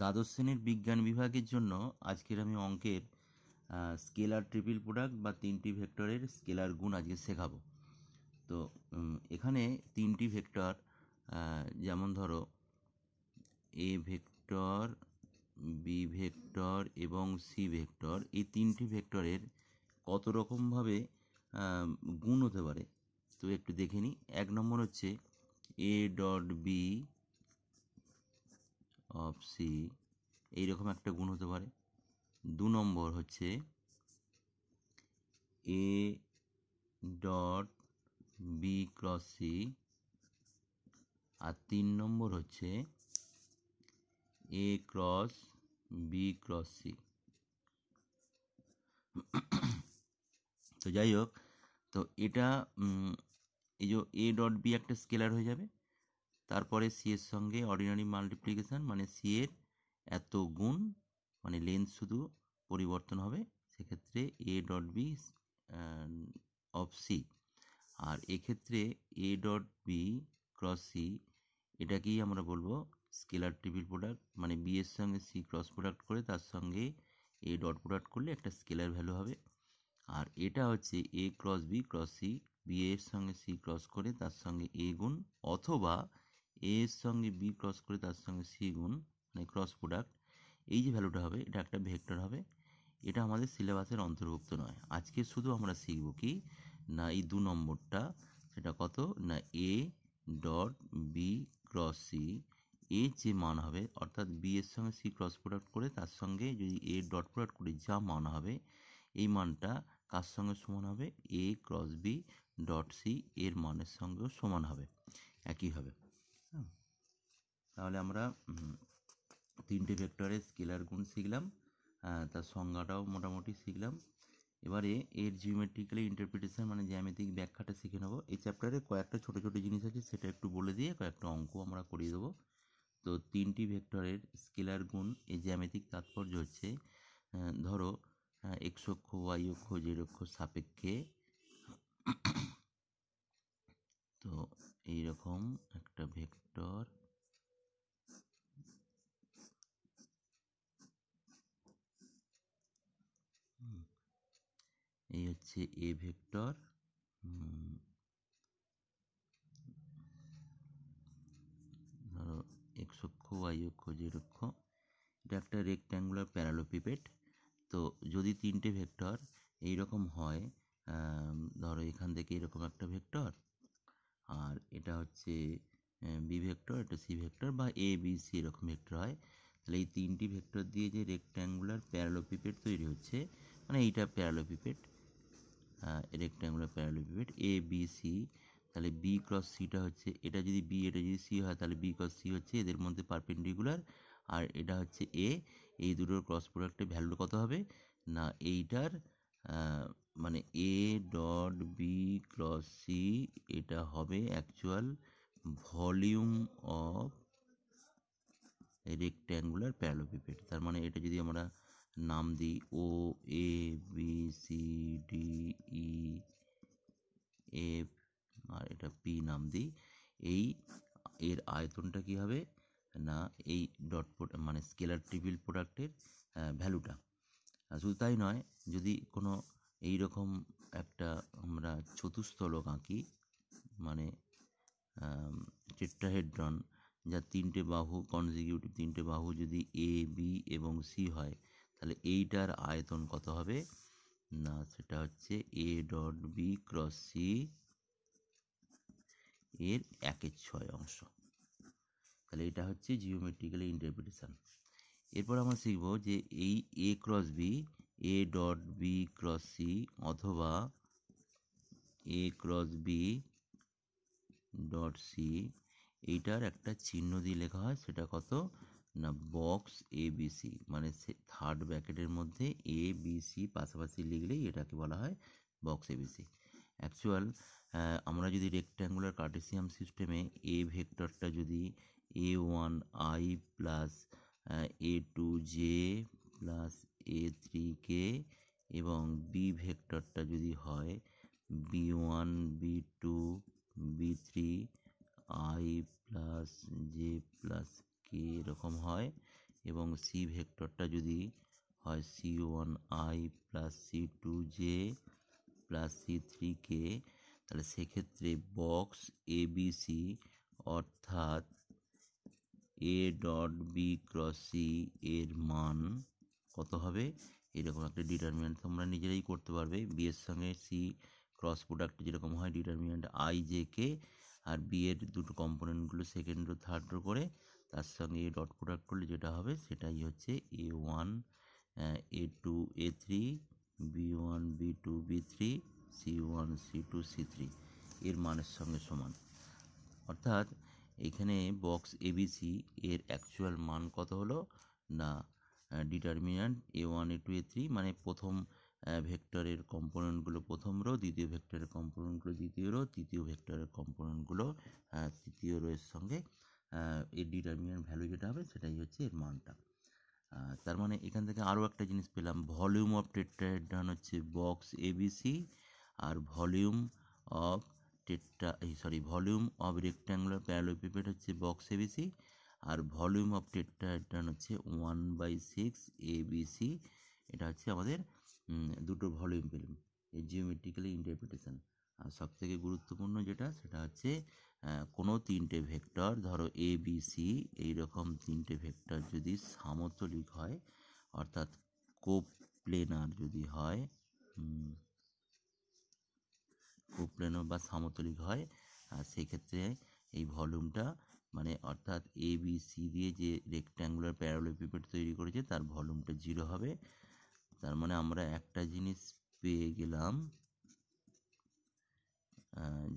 দ্বাদশ শ্রেণীর বিজ্ঞান বিভাগের জন্য আজকের আমি অঙ্কের স্কেলার ট্রিপল প্রোডাক্ট বা তিনটি ভেক্টরের স্কেলার গুণ আজকে শেখাবো তো এখানে তিনটি ভেক্টর যেমন ধরো এ ভেক্টর বি ভেক্টর এবং সি ভেক্টর এই তিনটি ভেক্টরের কত রকমভাবে গুণ হতে পারে তো একটু দেখে নিই এক নম্বর হচ্ছে A dot B of C এইরকম একটা গুণ হতে পারে দু নম্বর হচ্ছে A dot B cross C আর তিন নম্বর হচ্ছে A cross B cross C তো যাই হোক তো এটা এই যে এ ডট বি একটা স্কেলার হয়ে যাবে তারপরে সি এর সঙ্গে অর্ডিনারি মাল্টিপ্লিকেশান মানে সি এর এত গুণ মানে লেন্থ শুধু পরিবর্তন হবে সেক্ষেত্রে A dot B of C আর এক্ষেত্রে A dot B cross C এটাকেই আমরা বলবো স্কেলার ট্রিপল প্রোডাক্ট মানে বি এর সঙ্গে সি ক্রস প্রোডাক্ট করে তার সঙ্গে এ ডট প্রোডাক্ট করলে একটা স্কেলার ভ্যালু হবে আর এটা হচ্ছে A cross B cross C B এর সঙ্গে সি ক্রস করে তার সঙ্গে এ গুণ অথবা এ এর সঙ্গে বি ক্রস করে তার সঙ্গে সি গুণ মানে ক্রস প্রোডাক্ট এই যে ভ্যালুটা হবে এটা একটা ভেক্টর হবে এটা আমাদের সিলেবাসের অন্তর্ভুক্ত নয় আজকে শুধু আমরা শিখব কি না এই দু নম্বরটা সেটা কত না A dot B cross C এ যে মান হবে অর্থাৎ বি এর সঙ্গে সি ক্রস প্রোডাক্ট করে তার সঙ্গে যদি এ ডট প্রোডাক্ট করে যা মান হবে এই মানটা কার সঙ্গে সমান হবে A cross B dot C এর মানের সঙ্গেও সমান হবে একই হবে তাহলে আমরা তিনটে ভেক্টরের স্কেলার গুণ শিখলাম তার সংজ্ঞাটাও মোটামুটি শিখলাম এবারে এর জিওমেট্রিক্যালি ইন্টারপ্রিটেশন মানে জ্যামিতিক ব্যাখ্যাটা শিখে নেবো এই চ্যাপ্টারে কয়েকটা ছোটো ছোটো জিনিস আছে সেটা একটু বলে দিয়ে কয়েকটা অঙ্ক আমরা করিয়ে দেবো তো তিনটি ভেক্টরের স্কেলার গুণ এই জ্যামিতিক তাৎপর্য হচ্ছে ধরো এক্স অক্ষ ওয়াই অক্ষ জেড অক্ষ সাপেক্ষে তো এইরকম একটা ভেক্টর এই হচ্ছে এ ভেক্টর ধরো এক্স অক্ষ ওয়াই অক্ষ জেড অক্ষ এটা একটা রেক্ট্যাঙ্গুলার প্যারালোপিপেট তো যদি তিনটে ভেক্টর এই রকম হয় ধরো এখান থেকে এরকম একটা ভেক্টর আর এটা হচ্ছে বি ভেক্টর এটা সি ভেক্টর বা এ বি সি এরকম ভেক্টর হয় তাহলে এই তিনটি ভেক্টর দিয়ে যে রেক্ট্যাঙ্গুলার প্যারালোপিপেট তৈরি হচ্ছে মানে এইটা parallelepiped rectangular parallelepiped A B C তাহলে বি ক্রস সিটা হচ্ছে এটা যদি বি এটা যদি সি হয় তাহলে বি ক্রস সি হচ্ছে এদের মধ্যে পারপেন্ডিকুলার আর এটা হচ্ছে এ এই দুটোর ক্রস প্রোডাক্টের ভ্যালু কত হবে না এইটার মানে A dot B cross C এটা হবে actual volume of rectangular parallelepiped তার মানে এটা যদি আমরা নাম দিই O A B C D E F আর এটা পি নাম দিই এই এর আয়তনটা কি হবে না এই ডট মানে স্কেলার ট্রিপিল প্রোডাক্টের ভ্যালুটা শুধু তাই নয় যদি কোনো এই রকম একটা আমরা চতুস্থলক আঁকি মানে টেট্রাহেড্রন যা তিনটে বাহু কনজিকিউটিভ তিনটে বাহু যদি এ বি এবং সি হয় তাহলে এইটার আয়তন কত হবে না সেটা হচ্ছে A dot B cross C এর একের ছয় অংশ তাহলে এটা হচ্ছে জিওমেট্রিক্যালি ইন্টারপ্রিটেশান এরপর আমরা শিখব যে এই A cross B A dot B cross C অথবা A cross B dot C এইটার একটা চিহ্ন দিয়ে লেখা হয় সেটা কত না বক্স এ সি মানে থার্ড ব্র্যাকেটের মধ্যে এ সি পাশাপাশি লিখলেই এটাকে বলা হয় বক্স এ সি অ্যাকচুয়াল আমরা যদি রেক্ট্যাঙ্গুলার কার্টেসিয়াম সিস্টেমে এ ভেক্টরটা যদি A one I plus A two J plus A three K এবং বি ভেক্টরটা যদি হয় B one B two B three I plus J plus কী রকম হয় এবং সি ভেক্টরটা যদি হয় C one I plus C two J plus C three K তাহলে সেক্ষেত্রে বক্স এ বি সি অর্থাৎ A dot B cross C এর মান কত হবে এরকম একটা ডিটারমিনেন্ট তোমরা নিজেরাই করতে পারবে বি এর সঙ্গে সি ক্রস প্রোডাক্ট যেরকম হয় ডিটারমিনেন্ট আই জে কে আর বি এর দুটো কম্পোনেন্টগুলো সেকেন্ড ও থার্ড করে তার সঙ্গে এই ডট প্রোডাক্ট করলে যেটা হবে সেটাই হচ্ছে A one A two A three B one B two B three C one C two C three এর মানের সঙ্গে সমান অর্থাৎ এখানে বক্স এবিসি এর অ্যাকচুয়াল মান কত হলো না determinant A one A two A three মানে প্রথম ভেক্টরের কম্পোনেন্টগুলো প্রথম রো দ্বিতীয় ভেক্টরের কম্পোনেন্টগুলো দ্বিতীয় রো তৃতীয় ভেক্টরের কম্পোনেন্টগুলো তৃতীয় রোয়ের সঙ্গে এর ডিটারমিনেন্ট ভ্যালু যেটা হবে সেটাই হচ্ছে এর মানটা তার মানে এখান থেকে আরও একটা জিনিস পেলাম ভলিউম অফ টেট্রাহেড্রন হচ্ছে বক্স এবিসি আর ভলিউম অফ টেট্রা এই sorry volume of rectangular parallelepiped হচ্ছে বক্স এবিসি আর ভলিউম অফ টেট্রাহেড্রন হচ্ছে ওয়ান বাই সিক্স এবিসি এটা হচ্ছে আমাদের দুটো ভলিউম পেলাম এই জিওমেট্রিক্যালি ইন্টারপ্রিটেশন আর সবথেকে গুরুত্বপূর্ণ যেটা সেটা হচ্ছে কোনো তিনটে ভেক্টর ধরো এ বি সি এই রকম তিনটে ভেক্টর যদি সামতলিক হয় অর্থাৎ কোপ্লেনার যদি হয় কোপ্লেনার বা সামতলিক হয় আর সেক্ষেত্রে এই ভলিউমটা মানে অর্থাৎ এ বি সি দিয়ে যে রেক্ট্যাঙ্গুলার প্যারালোপিপেড তৈরি করেছে তার ভলিউমটা জিরো হবে তার মানে আমরা একটা জিনিস পেয়ে গেলাম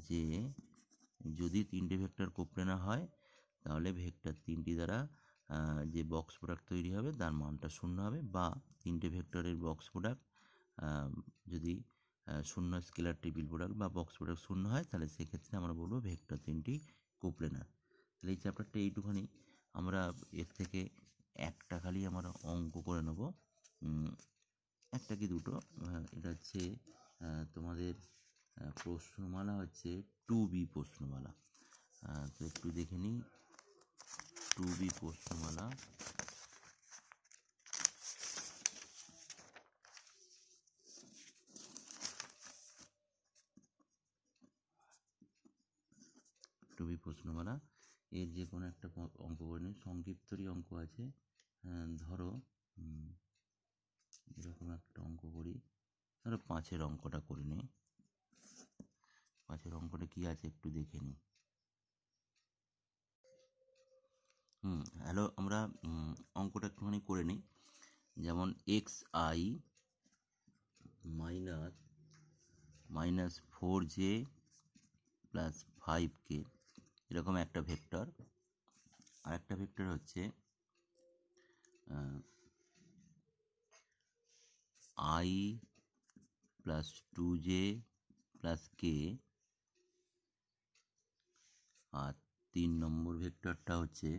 যে যদি তিনটে ভেক্টর না হয় তাহলে ভেক্টর তিনটি দ্বারা যে বক্স প্রোডাক্ট তৈরি হবে তার মানটা শূন্য হবে বা তিনটে ভেক্টরের বক্স প্রোডাক্ট যদি শূন্য স্কেলার টেবিল প্রোডাক্ট বা বক্স প্রোডাক্ট শূন্য হয় তাহলে সেক্ষেত্রে আমরা বলবো ভেক্টর তিনটি না তাহলে এই চ্যাপ্টারটা এইটুখানি আমরা এর থেকে একটা খালি আমরা অঙ্ক করে নেব একটা কি দুটো এটা হচ্ছে তোমাদের প্রশ্নমালা হচ্ছে টু বি প্রশ্নমালা তো একটু দেখে নিই টু বি প্রশ্নমালা টুবি প্রশ্নমালা এর যে কোনো একটা অঙ্ক করে নিন সংক্ষিপ্তরই অঙ্ক আছে ধরো এরকম একটা অঙ্ক করি তাহলে পাঁচের অঙ্কটা করে নিই পাঁচের অঙ্কটা কী আছে একটু দেখে নিই হুম হ্যালো আমরা অঙ্কটা একটুখানি করে নিই যেমন X I minus minus four J plus five K এরকম একটা ভেক্টর আর একটা ভেক্টর হচ্ছে I plus two J plus K আর তিন নম্বর ভেক্টরটা হচ্ছে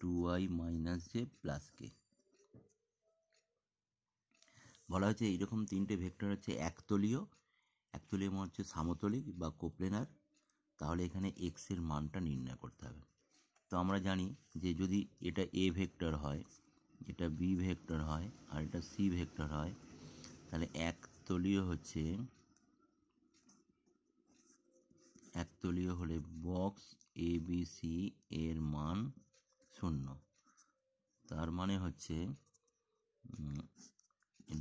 two I minus J plus K বলা হচ্ছে এইরকম তিনটে ভেক্টর হচ্ছে একতলীয় একতলীয় মানে হচ্ছে সামতলিক বা কোপ্লেনার তাহলে এখানে এক্সের মানটা নির্ণয় করতে হবে তো আমরা জানি যে যদি এটা এ ভেক্টর হয় এটা বি ভেক্টর হয় আর এটা সি ভেক্টর হয় তাহলে একতলীয় হচ্ছে একতলীয় হলে বক্স এ বি সি এর মান শূন্য তার মানে হচ্ছে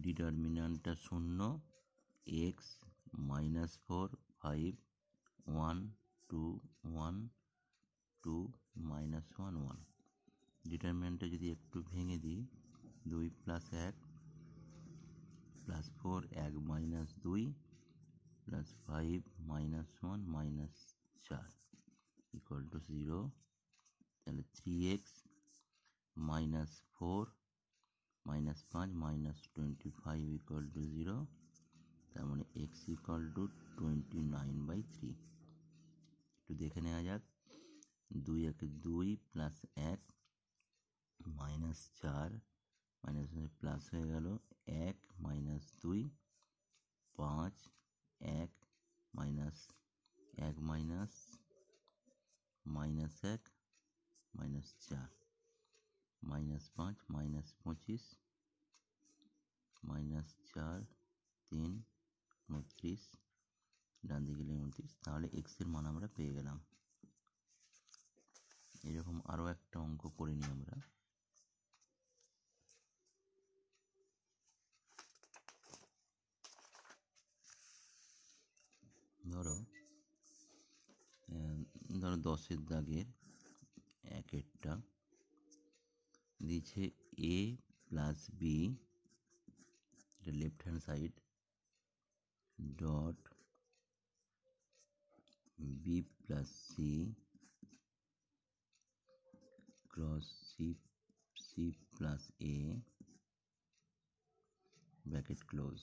ডিটারমিনান্টটা শূন্য X minus four five one two one two minus one one ডিটারমেন্টটা যদি একটু ভেঙে দিই দুই প্লাস এক প্লাস ফোর এক মাইনাস দুই plus five minus one minus চার ইকুয়াল টু জিরো তাহলে three X minus four minus পাঁচ minus twenty five equal to zero তার মানে X equal to twenty nine by three একটু দেখে নেওয়া যাক দুই একে দুই প্লাস এক মাইনাস চার মাইনাস প্লাস হয়ে গেল এক মাইনাস দুই পাঁচ এক মাইনাস এক মাইনাস মাইনাস এক মাইনাস চার মাইনাস পাঁচ মাইনাস পঁচিশ মাইনাস চার তিন উনত্রিশ ডান দিকে উনত্রিশ তাহলে এক্সের মান আমরা পেয়ে গেলাম এরকম আরও একটা অঙ্ক করে নিই আমরা ধরো ধরো দশের দাগের এক একটা দিচ্ছে A plus B left hand side dot B plus C cross C C plus A bracket close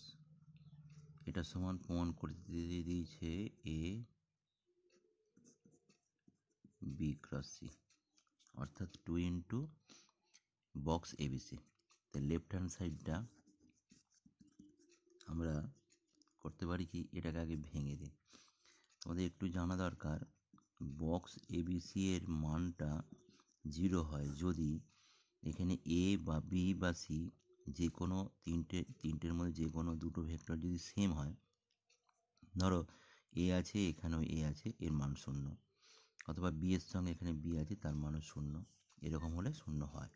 এটা সমান প্রমাণ করে দিয়ে দিয়েছে এ বি ক্রস সি অর্থাৎ টু ইন্টু বক্স এবিসি তাই লেফট হ্যান্ড সাইডটা আমরা করতে পারি কি এটাকে আগে ভেঙে দিই আমাদের একটু জানা দরকার বক্স এবিসি এর মানটা জিরো হয় যদি এখানে এ বা বি বা সি যে কোনো তিনটে তিনটের মধ্যে যে কোনো দুটো ভেক্টর যদি সেম হয় ধরো এ আছে এখানেও এ আছে এর মান শূন্য অথবা বি এর সঙ্গে এখানে বি আছে তার মানও শূন্য এরকম হলে শূন্য হয়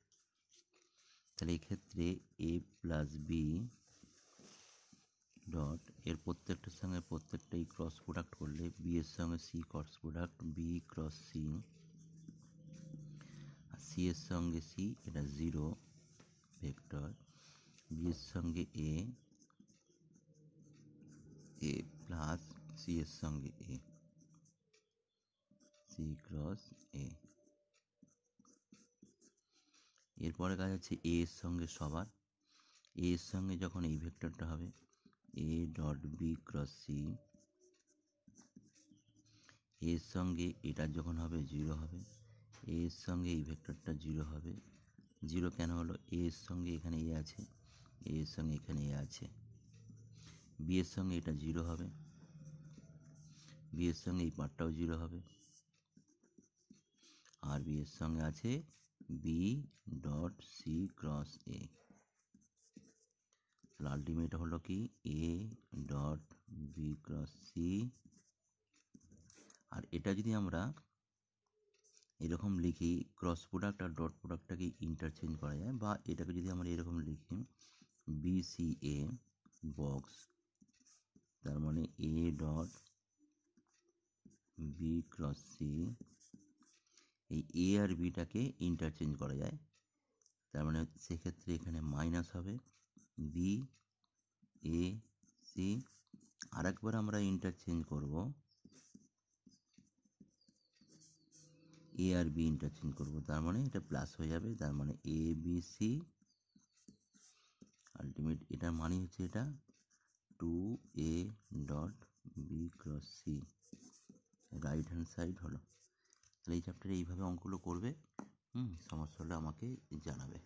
তাহলে এক্ষেত্রে এ প্লাস বি ডট এর প্রত্যেকটার সঙ্গে প্রত্যেকটাই ক্রস প্রোডাক্ট করলে বি এর সঙ্গে C cross product B cross C আর সি এর সঙ্গে সি এটা জিরো ভেক্টর বিয়ের সঙ্গে এ এ প্লাস সি এর সঙ্গে এ সি ক্রস এ এরপরে কাজ আছে এ এর সঙ্গে সবার এ এর সঙ্গে যখন এই ভেক্টরটা হবে A dot B cross C এর সঙ্গে এটা যখন হবে জিরো হবে এর সঙ্গে এই ভেক্টরটা জিরো হবে জিরো কেন হলো এর সঙ্গে এখানে এ আছে এ এর সঙ্গে এখানে এ আছে বি এর সঙ্গে এটা জিরো হবে বি এর সঙ্গে এই পার্টটাও জিরো হবে আর বি এর সঙ্গে আছে B dot C cross A ultimate হলো কি A dot B cross C আর এটা যদি আমরা এরকম লিখি ক্রস প্রোডাক্ট আর ডট প্রোডাক্টটাকে ইন্টারচেঞ্জ করা যায় বা এটাকে যদি আমরা এরকম লিখি BCA বক্স তার মানে A dot B cross C এই এ আর বিটাকে ইন্টারচেঞ্জ করা যায় তার মানে সেক্ষেত্রে এখানে মাইনাস হবে বি এ সি একবার আমরা ইন্টারচেঞ্জ করব এ আর বি ইন্টারচেঞ্জ করব তার মানে এটা প্লাস হয়ে যাবে তার মানে এ বি সি আলটিমেট এটার মানে হচ্ছে এটা two A dot B cross C right hand side হলো তাহলে এই চ্যাপ্টারে এইভাবে অঙ্কগুলো করবে হুম সমস্যা হলে আমাকে জানাবে